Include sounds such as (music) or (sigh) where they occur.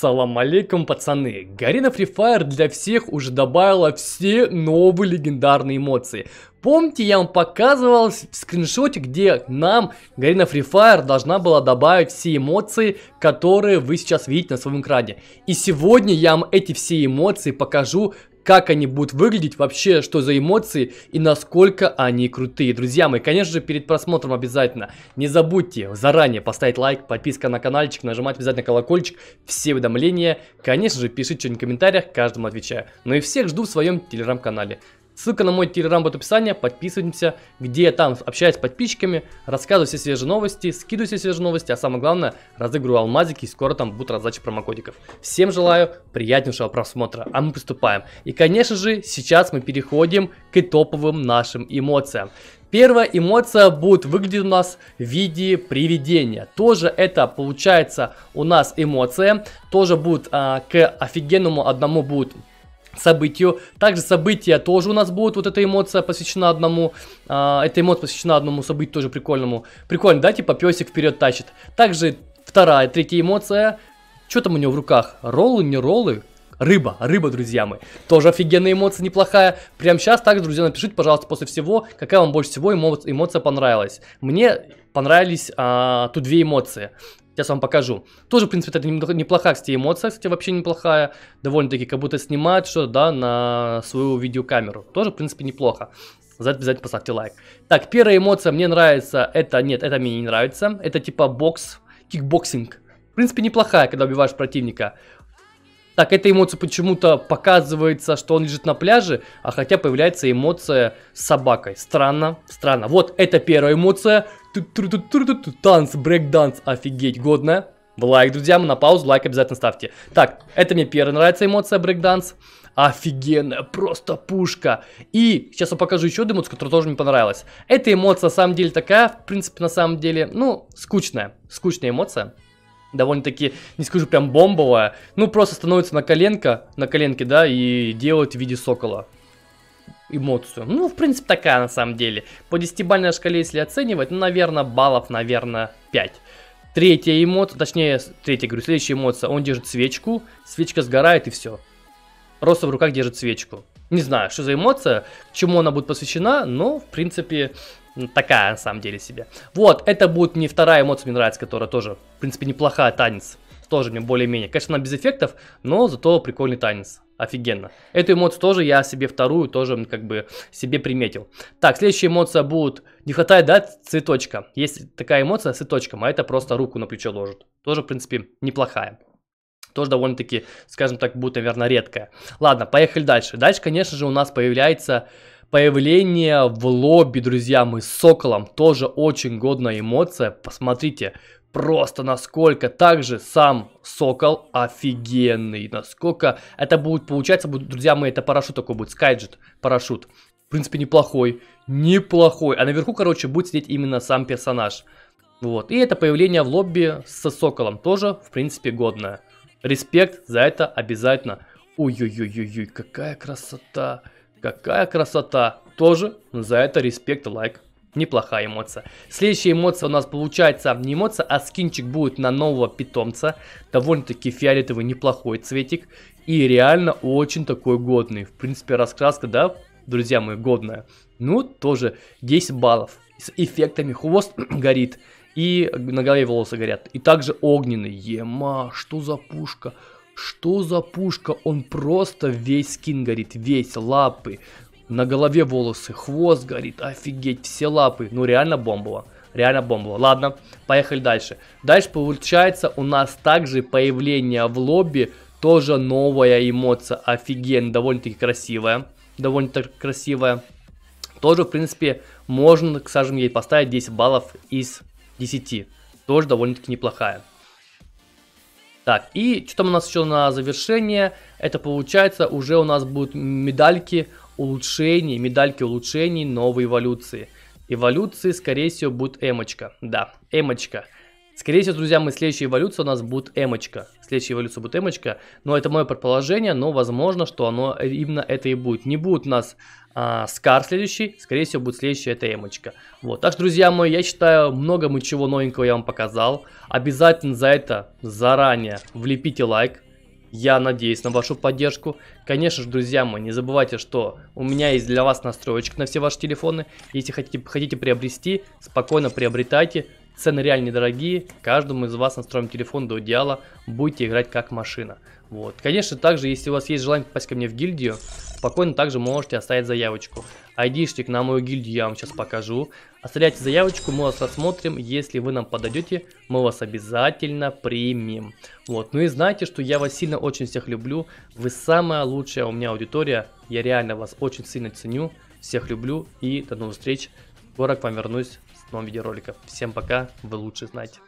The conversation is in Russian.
Салам алейкум, пацаны. Гарина Free Fire для всех уже добавила все новые легендарные эмоции. Помните, я вам показывал в скриншоте, где нам Гарина Free Fire должна была добавить все эмоции, которые вы сейчас видите на своем экране. И сегодня я вам эти все эмоции покажу как они будут выглядеть, вообще, что за эмоции и насколько они крутые. Друзья мои, конечно же, перед просмотром обязательно не забудьте заранее поставить лайк, подписка на каналчик, нажимать обязательно колокольчик, все уведомления. Конечно же, пишите что-нибудь в комментариях, каждому отвечаю. Ну и всех жду в своем телеграм-канале. Ссылка на мой телеграм будет в описании, подписываемся, где я там общаюсь с подписчиками, рассказываю все свежие новости, скидываю все свежие новости, а самое главное, разыгрываю алмазики и скоро там будут раздачи промокодиков. Всем желаю приятнейшего просмотра, а мы приступаем. И конечно же, сейчас мы переходим к топовым нашим эмоциям. Первая эмоция будет выглядеть у нас в виде привидения. Тоже это получается у нас эмоция. Тоже будет а, к офигенному одному будет событию. Также события тоже у нас будут, вот эта эмоция посвящена одному, э, эта эмоция посвящена одному событию тоже прикольному. Прикольно, да, типа песик вперед тащит. Также вторая, третья эмоция, что там у него в руках, роллы, не роллы? Рыба, рыба, друзья мои. Тоже офигенная эмоция, неплохая. Прямо сейчас также, друзья, напишите, пожалуйста, после всего, какая вам больше всего эмо эмоция понравилась. Мне понравились а, тут две эмоции. Сейчас вам покажу. Тоже, в принципе, это неплохая, кстати, эмоция, кстати, вообще неплохая. Довольно-таки, как будто снимает что-то, да, на свою видеокамеру. Тоже, в принципе, неплохо. За это обязательно поставьте лайк. Так, первая эмоция мне нравится. Это, нет, это мне не нравится. Это типа бокс, кикбоксинг. В принципе, неплохая, когда убиваешь противника. Так, эта эмоция почему-то показывается, что он лежит на пляже, а хотя появляется эмоция с собакой. Странно, странно. Вот это первая эмоция. Танц, брейк-данс, офигеть, годная. Лайк, друзья, на паузу лайк обязательно ставьте. Так, это мне первая нравится эмоция брейкданс. Офигенная, просто пушка. И сейчас я покажу еще одну эмоцию, которая тоже мне понравилась. Эта эмоция на самом деле такая, в принципе, на самом деле, ну, скучная. Скучная эмоция довольно-таки, не скажу прям бомбовая, ну просто становится на коленка, на коленке, да, и делает в виде сокола эмоцию. Ну, в принципе, такая на самом деле. По 10-бальной шкале, если оценивать, ну, наверное, баллов, наверное, 5. Третья эмоция, точнее, третья, говорю, следующая эмоция, он держит свечку, свечка сгорает и все. Просто в руках держит свечку. Не знаю, что за эмоция, чему она будет посвящена, но, в принципе, такая на самом деле себе. Вот, это будет не вторая эмоция, мне нравится, которая тоже, в принципе, неплохая, танец. Тоже мне более-менее. Конечно, она без эффектов, но зато прикольный танец. Офигенно. Эту эмоцию тоже я себе вторую тоже как бы себе приметил. Так, следующая эмоция будет... Не хватает, да, цветочка? Есть такая эмоция с цветочком, а это просто руку на плечо ложит. Тоже, в принципе, неплохая тоже довольно-таки, скажем так, будет, наверное, редкое. Ладно, поехали дальше. Дальше, конечно же, у нас появляется появление в лобби, друзья, мои, с Соколом. Тоже очень годная эмоция. Посмотрите, просто насколько также сам Сокол офигенный. Насколько это будет, получается, будет, друзья мои, это парашют такой будет, скайджет, парашют. В принципе, неплохой, неплохой. А наверху, короче, будет сидеть именно сам персонаж. Вот, и это появление в лобби со Соколом тоже, в принципе, годное. Респект за это обязательно. Ой-ой-ой-ой, какая красота. Какая красота. Тоже за это респект лайк. Неплохая эмоция. Следующая эмоция у нас получается не эмоция, а скинчик будет на нового питомца. Довольно-таки фиолетовый неплохой цветик. И реально очень такой годный. В принципе, раскраска, да, друзья мои, годная. Ну, тоже 10 баллов. С эффектами хвост (clears throat) горит и на голове волосы горят. И также огненный. Ема, что за пушка? Что за пушка? Он просто весь скин горит, весь, лапы, на голове волосы, хвост горит, офигеть, все лапы. Ну реально бомбово, реально бомбово. Ладно, поехали дальше. Дальше получается у нас также появление в лобби, тоже новая эмоция, офигенно, довольно-таки красивая. Довольно-таки красивая. Тоже, в принципе, можно, скажем, ей поставить 10 баллов из 10. Тоже довольно-таки неплохая. Так, и что там у нас еще на завершение? Это получается уже у нас будут медальки улучшений, медальки улучшений новой эволюции. Эволюции, скорее всего, будет эмочка. Да, эмочка. Скорее всего, друзья, мы следующая эволюция у нас будет эмочка. Следующая эволюция будет эмочка. Но это мое предположение, но возможно, что оно именно это и будет. Не будет у нас а, Скар следующий, скорее всего, будет следующая эта эмочка. Вот, так что, друзья мои, я считаю, много мы чего новенького я вам показал. Обязательно за это заранее влепите лайк. Я надеюсь на вашу поддержку. Конечно же, друзья мои, не забывайте, что у меня есть для вас настроечек на все ваши телефоны. Если хотите, хотите приобрести, спокойно приобретайте. Цены реально недорогие, каждому из вас настроим телефон до идеала, будете играть как машина. Вот. Конечно, также, если у вас есть желание попасть ко мне в гильдию, спокойно также можете оставить заявочку. Айдишник на мою гильдию я вам сейчас покажу. Оставляйте заявочку, мы вас рассмотрим. Если вы нам подойдете, мы вас обязательно примем. Вот. Ну и знаете, что я вас сильно очень всех люблю. Вы самая лучшая у меня аудитория. Я реально вас очень сильно ценю. Всех люблю и до новых встреч. Скоро к вам вернусь новом видеоролике. Всем пока, вы лучше знаете.